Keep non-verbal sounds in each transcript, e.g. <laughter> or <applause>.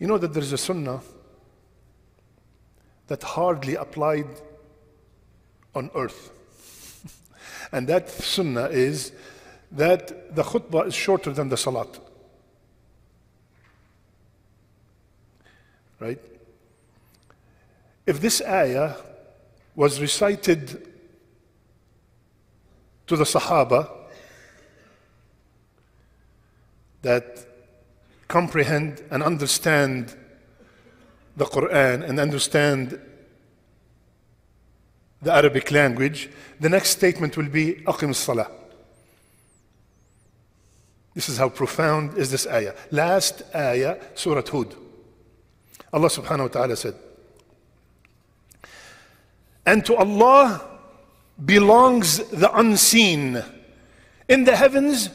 You know that there's a sunnah that hardly applied on earth. <laughs> and that sunnah is that the khutbah is shorter than the salat. Right? If this ayah was recited to the Sahaba, that comprehend and understand the Quran and understand the Arabic language, the next statement will be Aqim Salah. This is how profound is this ayah. Last ayah, Surah Hud. Allah subhanahu wa ta'ala said, And to Allah belongs the unseen in the heavens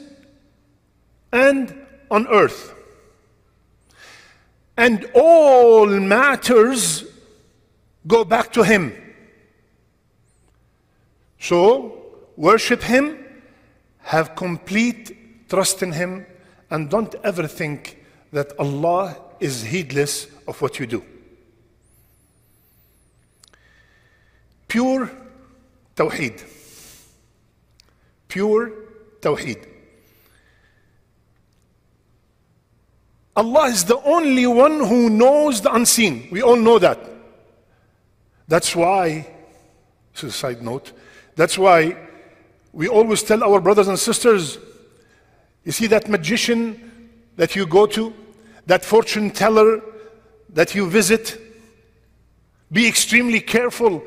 and on earth and all matters go back to Him. So, worship Him, have complete trust in Him, and don't ever think that Allah is heedless of what you do. Pure Tawheed. Pure Tawheed. Allah is the only one who knows the unseen. We all know that. That's why, this is a side note, that's why we always tell our brothers and sisters, you see that magician that you go to, that fortune teller that you visit, be extremely careful.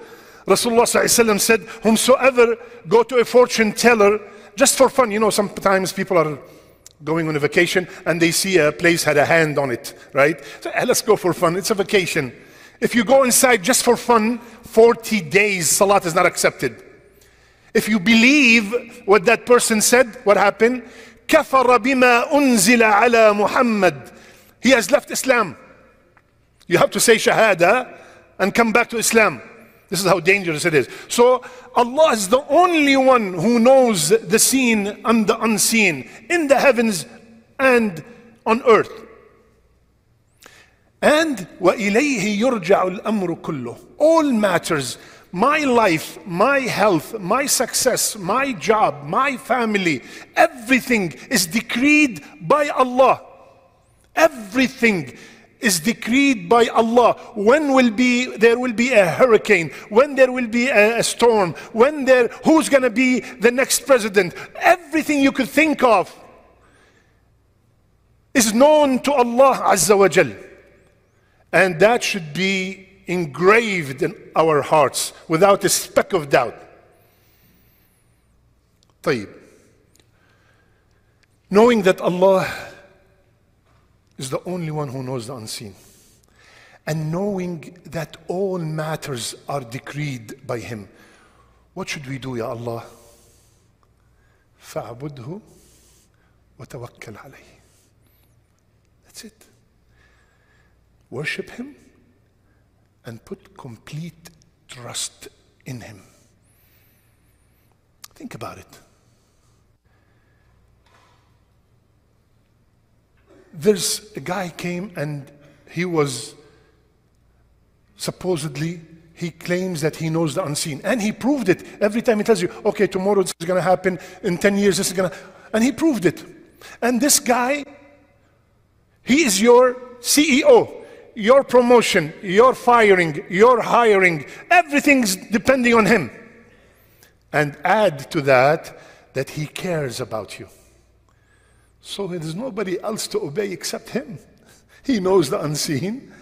Rasulullah said, Whomsoever go to a fortune teller, just for fun, you know, sometimes people are going on a vacation and they see a place had a hand on it, right? So hey, eh, let's go for fun. It's a vacation. If you go inside just for fun, 40 days salat is not accepted. If you believe what that person said, what happened? كفر بما أنزل على محمد. He has left Islam. You have to say shahada and come back to Islam. This is how dangerous it is. So Allah is the only one who knows the seen and the unseen in the heavens and on earth. And وَإِلَيْهِ يُرْجَعُ الْأَمْرُ كُلُّهُ All matters, my life, my health, my success, my job, my family, everything is decreed by Allah. Everything is decreed by Allah when will be there will be a hurricane when there will be a, a storm when there who's going to be the next president everything you could think of is known to Allah Azza wa Jal and that should be engraved in our hearts without a speck of doubt طيب knowing that Allah is the only one who knows the unseen. And knowing that all matters are decreed by Him, what should we do, Ya Allah? فَعْبُدْهُ وَتَوَكَّلْ عَلَيْهِ That's it. Worship Him and put complete trust in Him. Think about it. there's a guy came and he was supposedly he claims that he knows the unseen and he proved it every time he tells you okay tomorrow this is going to happen in 10 years this is going to and he proved it and this guy he is your ceo your promotion your firing your hiring everything's depending on him and add to that that he cares about you so there's nobody else to obey except Him. He knows the unseen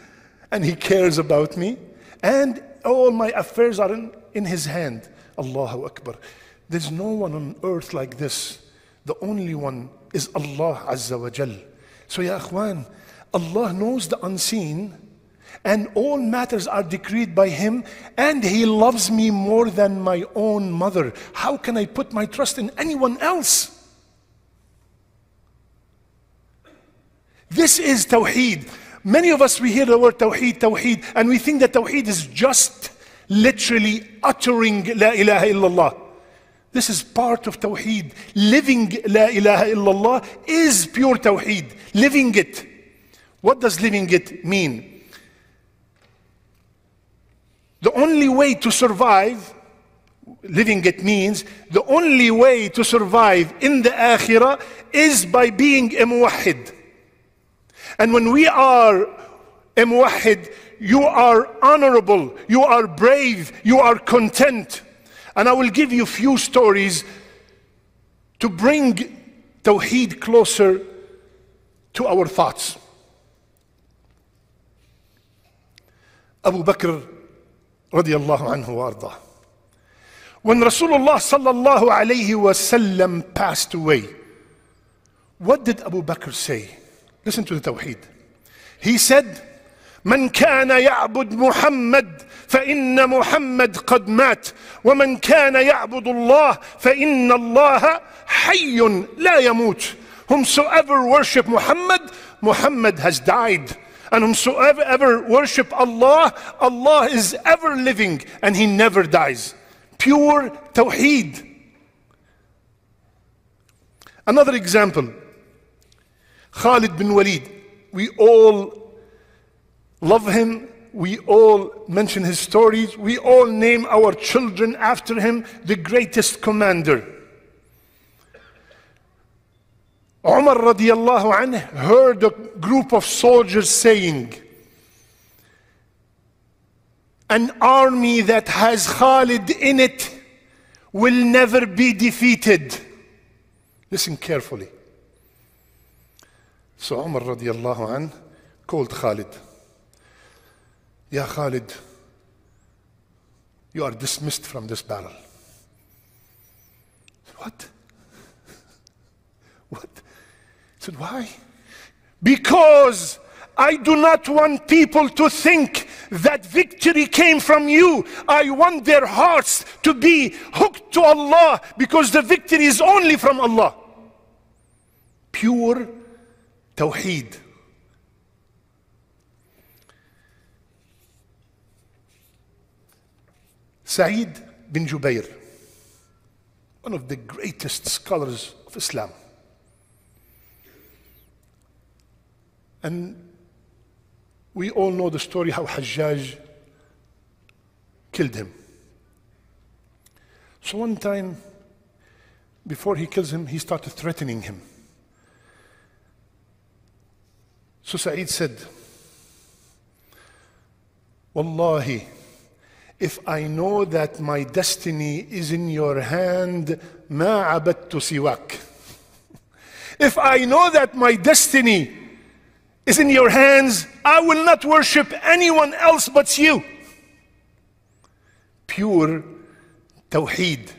and He cares about me, and all my affairs are in, in His hand. Allahu Akbar. There's no one on earth like this. The only one is Allah Azza wa Jal. So, Ya Akhwan, Allah knows the unseen and all matters are decreed by Him, and He loves me more than my own mother. How can I put my trust in anyone else? This is Tawheed. Many of us, we hear the word Tawheed, Tawheed, and we think that Tawheed is just literally uttering La ilaha illallah. This is part of Tawheed. Living La ilaha illallah is pure Tawheed. Living it. What does living it mean? The only way to survive, living it means, the only way to survive in the Akhirah is by being a muwahid and when we are a you are honorable, you are brave, you are content. And I will give you few stories to bring Tawheed closer to our thoughts. Abu Bakr radiallahu anhu arda. When Rasulullah sallallahu alayhi wasallam passed away, what did Abu Bakr say? Listen to the Tawheed. He said, من كان يعبد محمد فإن محمد قد مات ومن كان يعبد الله فإن الله حي لا يموت Whomsoever worship Muhammad, Muhammad has died. And whomsoever ever worship Allah, Allah is ever living and he never dies. Pure Tawheed. Another example. Khalid bin Walid. We all love him. We all mention his stories. We all name our children after him, the greatest commander. Umar radiallahu anhu heard a group of soldiers saying, An army that has Khalid in it will never be defeated. Listen carefully. So Umar radiallahu anh called Khalid. Ya Khalid, you are dismissed from this battle. Said, what? <laughs> what? He said, why? Because I do not want people to think that victory came from you. I want their hearts to be hooked to Allah because the victory is only from Allah. Pure توحيد Saeed bin Jubair, one of the greatest scholars of Islam. And we all know the story how Hajjaj killed him. So one time, before he kills him, he started threatening him. So Sa'id said, Wallahi, if I know that my destiny is in your hand, ma'abat عبدت siwak. If I know that my destiny is in your hands, I will not worship anyone else but you. Pure Tawheed.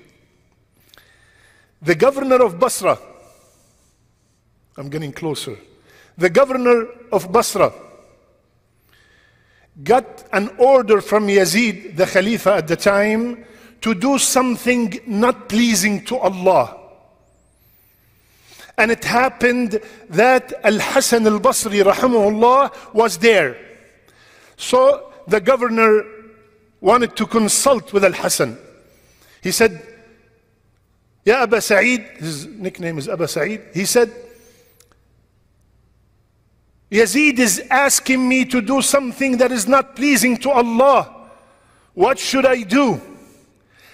The governor of Basra, I'm getting closer the governor of Basra got an order from Yazid, the Khalifa at the time, to do something not pleasing to Allah. And it happened that Al Hassan al Basri, rahimahullah, was there. So the governor wanted to consult with Al Hassan. He said, Ya Aba Sa'id, his nickname is Aba Sa'id, he said, Yazid is asking me to do something that is not pleasing to Allah. What should I do?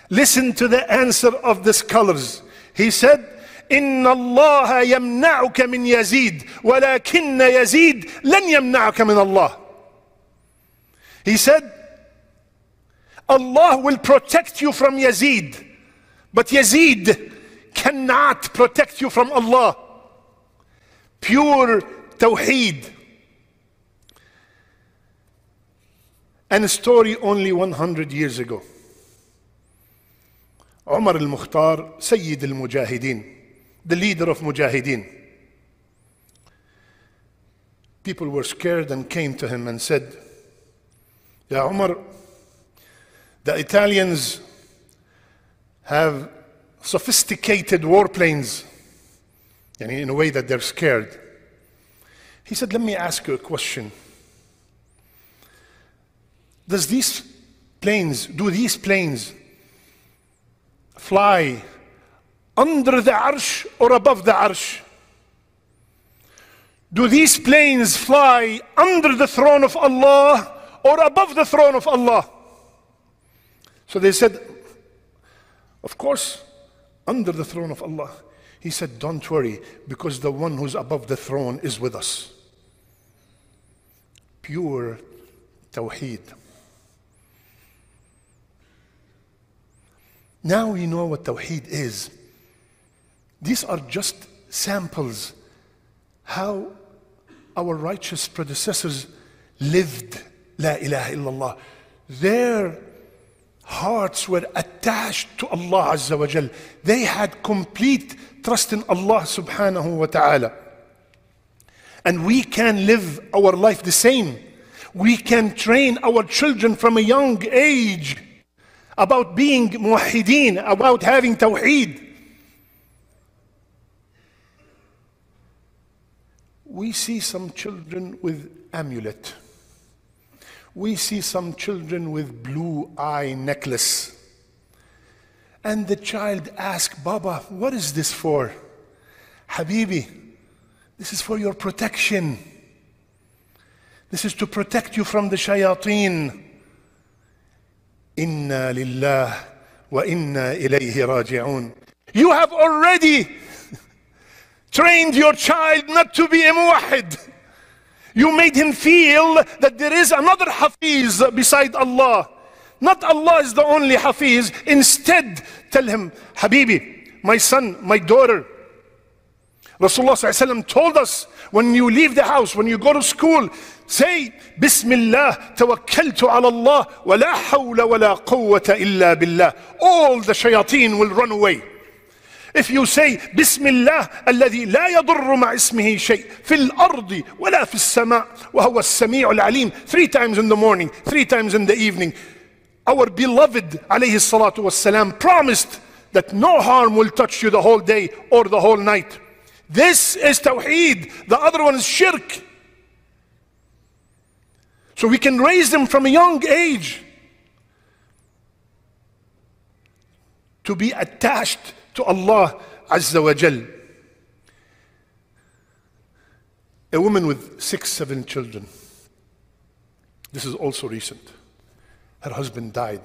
Listen to the answer of the scholars. He said, إن الله يمنعك من يزيد ولكن يزيد لن يمنعك من الله. He said, Allah will protect you from Yazid, but Yazid cannot protect you from Allah. Pure Tawheed. And a story only 100 years ago. Umar al-Mukhtar, Sayyid al-Mujahideen, the leader of Mujahideen. People were scared and came to him and said, Ya Umar, the Italians have sophisticated warplanes, in a way that they're scared. He said, Let me ask you a question. Does these planes, do these planes fly under the arsh or above the arsh? Do these planes fly under the throne of Allah or above the throne of Allah? So they said, Of course, under the throne of Allah. He said, Don't worry, because the one who's above the throne is with us pure Tawheed. Now we know what Tawheed is. These are just samples how our righteous predecessors lived La ilaha illallah. Their hearts were attached to Allah Azza wa Jal. They had complete trust in Allah subhanahu wa ta'ala. And we can live our life the same. We can train our children from a young age about being muwahideen, about having tawheed. We see some children with amulet. We see some children with blue eye necklace. And the child asks, Baba, what is this for? Habibi, this is for your protection. This is to protect you from the shayateen. Inna lillah wa inna ilayhi raji'un. You have already <laughs> trained your child not to be a muwahid. You made him feel that there is another Hafiz beside Allah. Not Allah is the only Hafiz. Instead, tell him, Habibi, my son, my daughter, Rasulullah ﷺ told us when you leave the house, when you go to school, say, Bismillah, tawakkaltu ala Allah, wa la hawla wa la quwwata illa billah. All the shayateen will run away. If you say, Bismillah, La الذي لا يضر مع اسمه شيء في Fil ولا Wa Huwa وهو al العليم three times in the morning, three times in the evening. Our beloved عليه الصلاة والسلام promised that no harm will touch you the whole day or the whole night. This is Tawheed. The other one is Shirk. So we can raise them from a young age to be attached to Allah Azza wa Jal. A woman with six, seven children. This is also recent. Her husband died,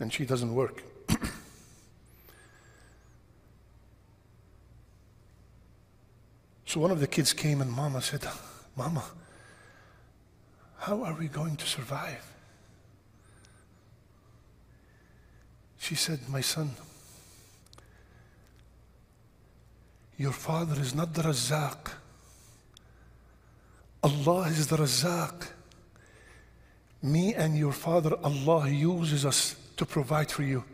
and she doesn't work. <clears throat> So one of the kids came and Mama said, Mama, how are we going to survive? She said, My son, your father is not the Razak. Allah is the Razak. Me and your father, Allah uses us to provide for you.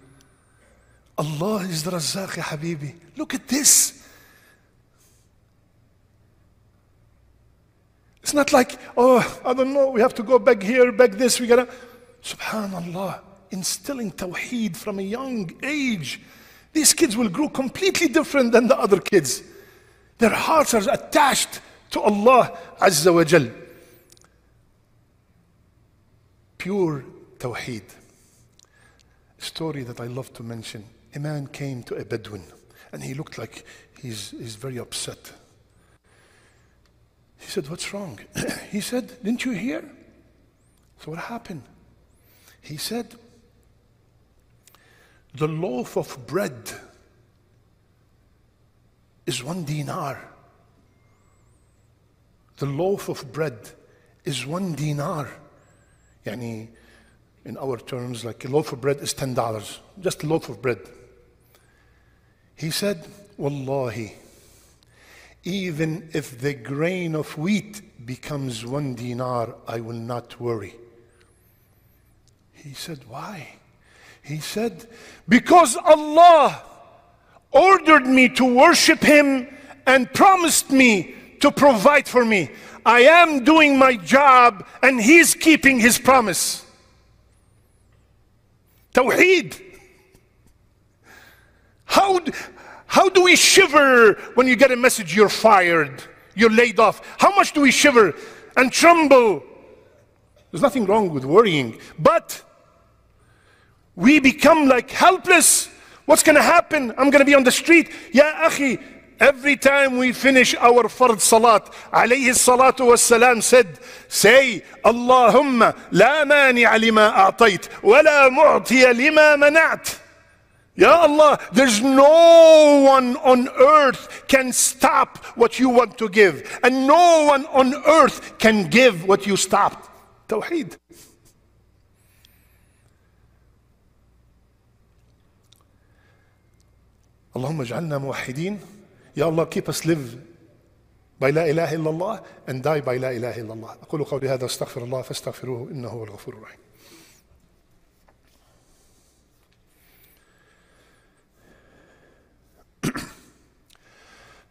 Allah is the Razzaq, Habibi. Look at this. It's not like, oh, I don't know, we have to go back here, back this, we gotta. Subhanallah, instilling tawheed from a young age. These kids will grow completely different than the other kids. Their hearts are attached to Allah Azza wa Jal. Pure tawheed. A story that I love to mention. A man came to a Bedouin and he looked like he's, he's very upset he said, What's wrong? <clears throat> he said, Didn't you hear? So what happened? He said, The loaf of bread is one dinar. The loaf of bread is one dinar. Yani, in our terms, like a loaf of bread is $10, just a loaf of bread. He said, Wallahi, even if the grain of wheat becomes one dinar, I will not worry. He said, Why? He said, Because Allah ordered me to worship Him and promised me to provide for me. I am doing my job and He's keeping His promise. Tawheed. How, how do we shiver when you get a message you're fired, you're laid off? How much do we shiver and tremble? There's nothing wrong with worrying, but we become like helpless. What's going to happen? I'm going to be on the street. Ya akhi, every time we finish our fard salat, alayhi salatu was said, say, Allahumma la mani'a lima a'tayt, wa la mu'tiya lima mana'at. Ya Allah, there's no one on earth can stop what you want to give. And no one on earth can give what you stopped. Tawheed. Allahumma ja'alna muwahideen. Ya Allah, keep us live by la ilaha illallah and die by la ilaha illallah. أقول قولي هذا استغفر الله فاستغفروه إنه هو الغفور الرحيم.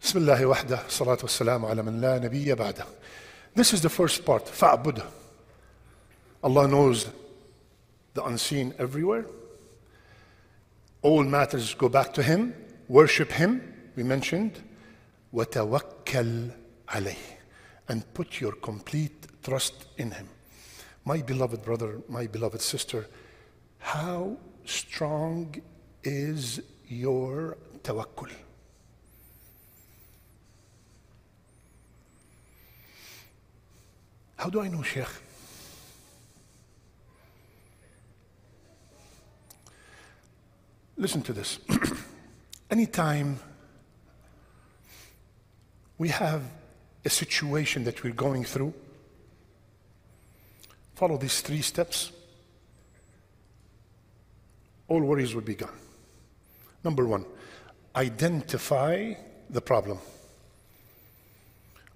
بسم الله وحده والصلاة ala على من لا This is the first part, fa'bud. Allah knows the unseen everywhere. All matters go back to Him. Worship Him, we mentioned. وَتَوَكَّلْ عَلَيْهِ And put your complete trust in Him. My beloved brother, my beloved sister, how strong is your tawakkul? How do I know, Sheikh? Listen to this. <clears throat> Anytime we have a situation that we're going through, follow these three steps, all worries will be gone. Number one, identify the problem.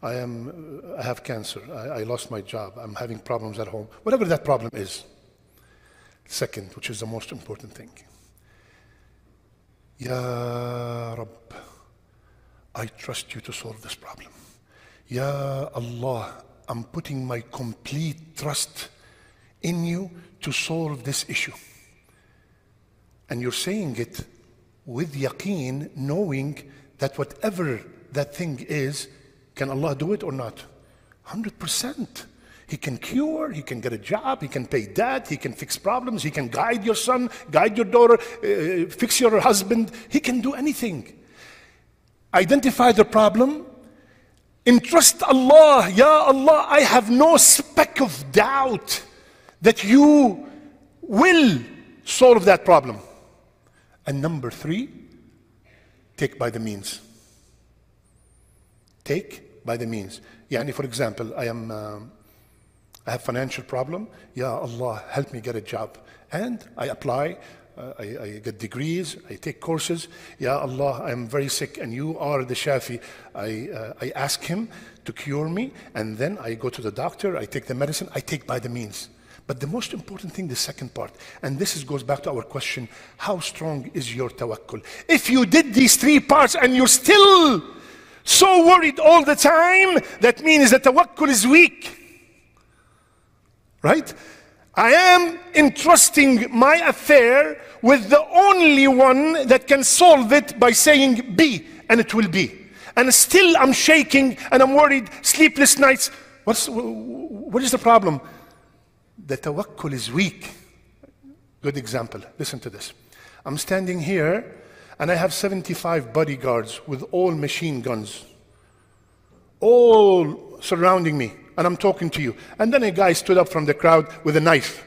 I, am, uh, I have cancer, I, I lost my job, I'm having problems at home, whatever that problem is. Second, which is the most important thing. Ya Rabb, I trust you to solve this problem. Ya Allah, I'm putting my complete trust in you to solve this issue. And you're saying it with yaqeen, knowing that whatever that thing is, can Allah do it or not? 100%. He can cure, he can get a job, he can pay debt, he can fix problems, he can guide your son, guide your daughter, uh, uh, fix your husband. He can do anything. Identify the problem, entrust Allah. Ya Allah, I have no speck of doubt that you will solve that problem. And number three, take by the means. Take by the means. يعني for example, I am uh, I have financial problem. Yeah, Allah help me get a job. And I apply, uh, I, I, get degrees, I take courses. Yeah, Allah, I'm very sick and you are the Shafi. I, uh, I ask him to cure me and then I go to the doctor, I take the medicine, I take by the means. But the most important thing, the second part, and this is, goes back to our question how strong is your tawakkul? If you did these three parts and you're still so worried all the time, that means that tawakkul is weak. Right? I am entrusting my affair with the only one that can solve it by saying be, and it will be. And still I'm shaking and I'm worried, sleepless nights. What's, what is the problem? The tawakkul is weak. Good example. Listen to this. I'm standing here and I have 75 bodyguards with all machine guns, all surrounding me, and I'm talking to you. And then a guy stood up from the crowd with a knife.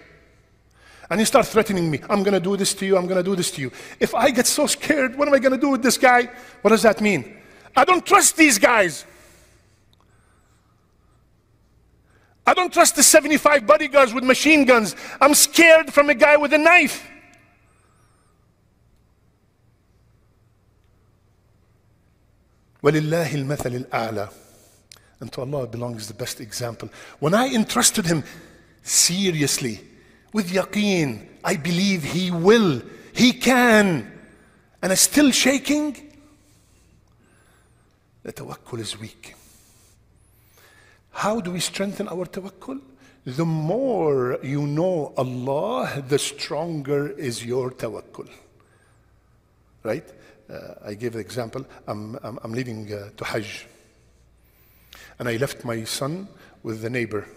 And he started threatening me. I'm going to do this to you. I'm going to do this to you. If I get so scared, what am I going to do with this guy? What does that mean? I don't trust these guys. I don't trust the 75 bodyguards with machine guns. I'm scared from a guy with a knife. وَلِلَّهِ الْمَثَلِ الْأَعْلَى And to Allah belongs the best example. When I entrusted him seriously, with yaqeen, I believe he will, he can, and I'm still shaking, the tawakkul is weak. How do we strengthen our tawakkul? The more you know Allah, the stronger is your tawakkul. Right? I gave the example, I'm, I'm, I'm leaving uh, to Hajj. And I left my son with the neighbor.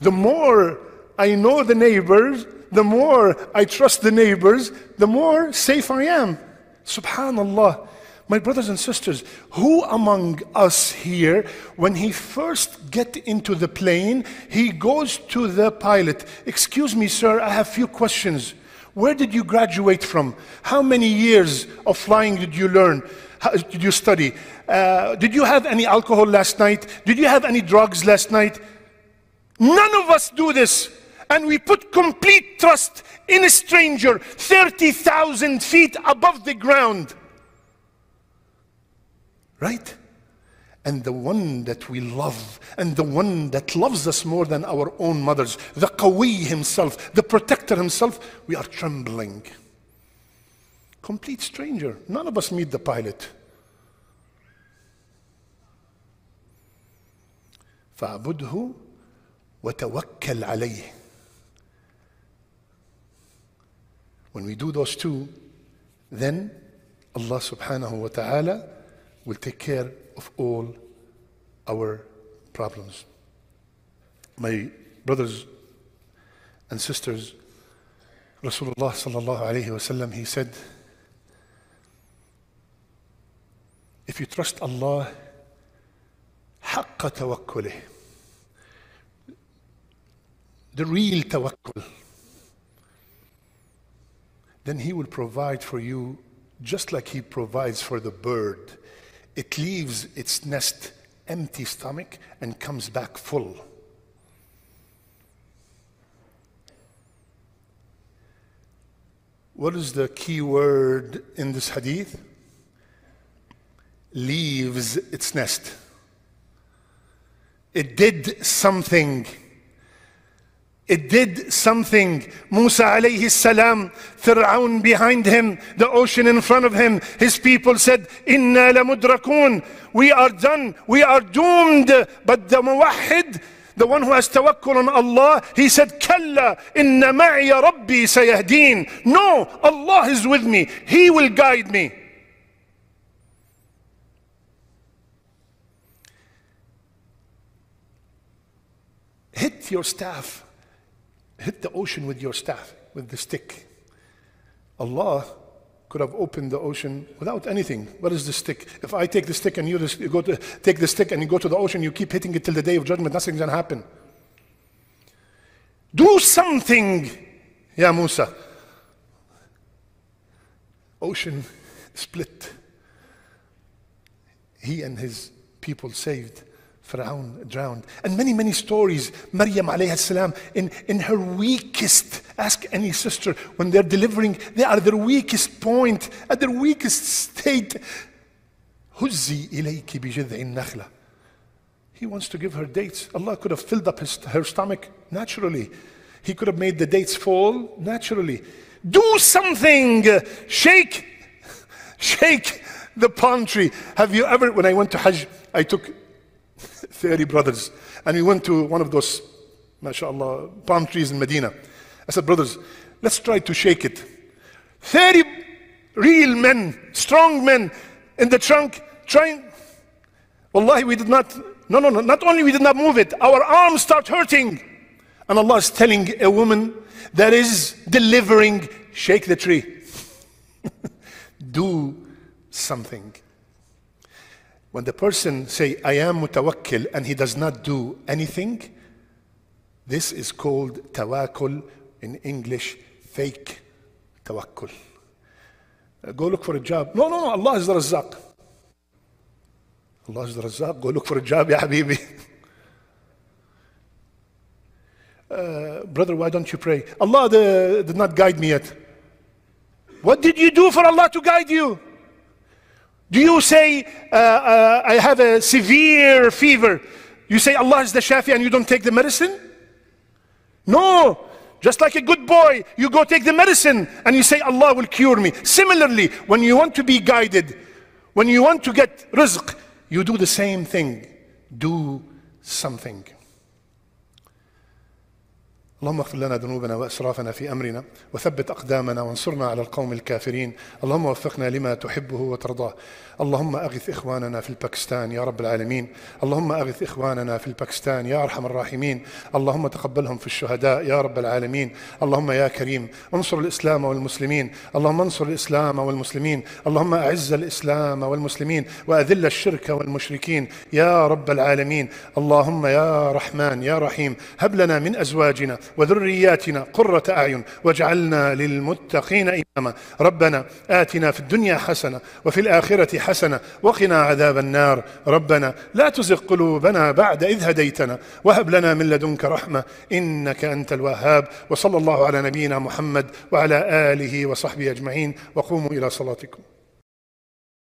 The more I know the neighbors, the more I trust the neighbors, the more safe I am. Subhanallah. My brothers and sisters, who among us here, when he first get into the plane, he goes to the pilot, excuse me, sir, I have few questions. Where did you graduate from? How many years of flying did you learn? How, did you study? Uh, did you have any alcohol last night? Did you have any drugs last night? None of us do this. And we put complete trust in a stranger 30,000 feet above the ground. Right? and the one that we love and the one that loves us more than our own mothers, the Qawi himself, the protector himself, we are trembling. Complete stranger. None of us meet the pilot. فاعبده وتوكل عليه. When we do those two, then Allah subhanahu wa ta'ala will take care of all our problems. My brothers and sisters, Rasulullah sallallahu alayhi wasallam, he said, if you trust Allah, حق توكله the real tawakkul then he will provide for you just like he provides for the bird it leaves its nest empty stomach and comes back full. What is the key word in this hadith? Leaves its nest. It did something it did something. Musa alayhi salam, Fir'aun behind him, the ocean in front of him. His people said, Inna lamudrakun. We are done. We are doomed. But the muwahid, the one who has tawakkul on Allah, he said, Kalla, inna ma'ya rabbi sayahdeen. No, Allah is with me. He will guide me. Hit your staff hit the ocean with your staff, with the stick. Allah could have opened the ocean without anything. What is the stick? If I take the stick and you go to take the stick and you go to the ocean, you keep hitting it till the day of judgment, nothing's gonna happen. Do something, Ya Musa. Ocean split. He and his people saved. Pharaoh drowned. And many, many stories. Maryam alayhi salam, in, in her weakest, ask any sister, when they're delivering, they are their weakest point, at their weakest state. هزي إليك بجذع nakhla. He wants to give her dates. Allah could have filled up his, her stomach naturally. He could have made the dates fall naturally. Do something! Shake! <laughs> Shake the palm tree. Have you ever, when I went to Hajj, I took Thirty brothers. And we went to one of those, mashallah, palm trees in Medina. I said, brothers, let's try to shake it. 30 real men, strong men in the trunk trying. Wallahi, we did not, no, no, no, not only we did not move it, our arms start hurting. And Allah is telling a woman that is delivering, shake the tree. <laughs> Do something. When the person say, I am mutawakkil, and he does not do anything, this is called tawakkul, in English, fake tawakkul. Uh, go look for a job. No, no, no, Allah is the Razzaq. Allah is the Razzaq. Go look for a job, ya Habibi. <laughs> Uh, brother, why don't you pray? Allah the, did not guide me yet. What did you do for Allah to guide you? Do you say, uh, uh, I have a severe fever? You say Allah is the Shafi and you don't take the medicine? No. Just like a good boy, you go take the medicine and you say Allah will cure me. Similarly, when you want to be guided, when you want to get rizq, you do the same thing. Do something. اللهم اغفر لنا ذنوبنا واسرافنا في امرنا وثبت اقدامنا وانصرنا على القوم الكافرين اللهم وفقنا لما تحبه وترضاه اللهم اغث اخواننا في الباكستان يا رب العالمين اللهم اغث اخواننا في الباكستان يا ارحم الراحمين اللهم تقبلهم في الشهداء يا رب العالمين اللهم يا كريم انصر الاسلام والمسلمين اللهم انصر الاسلام والمسلمين اللهم اعز الاسلام والمسلمين واذل الشرك والمشركين يا رب العالمين اللهم يا رحمن يا رحيم هب لنا من ازواجنا وذرياتنا قرة أعين واجعلنا للمتقين إماما ربنا آتنا في الدنيا حسنة وفي الآخرة حسنة وقنا عذاب النار ربنا لا تزغ قلوبنا بعد إذ هديتنا وهب لنا من لدنك رحمة إنك أنت الوهاب وصلى الله على نبينا محمد وعلى آله وصحبه أجمعين وقوموا إلى صلاتكم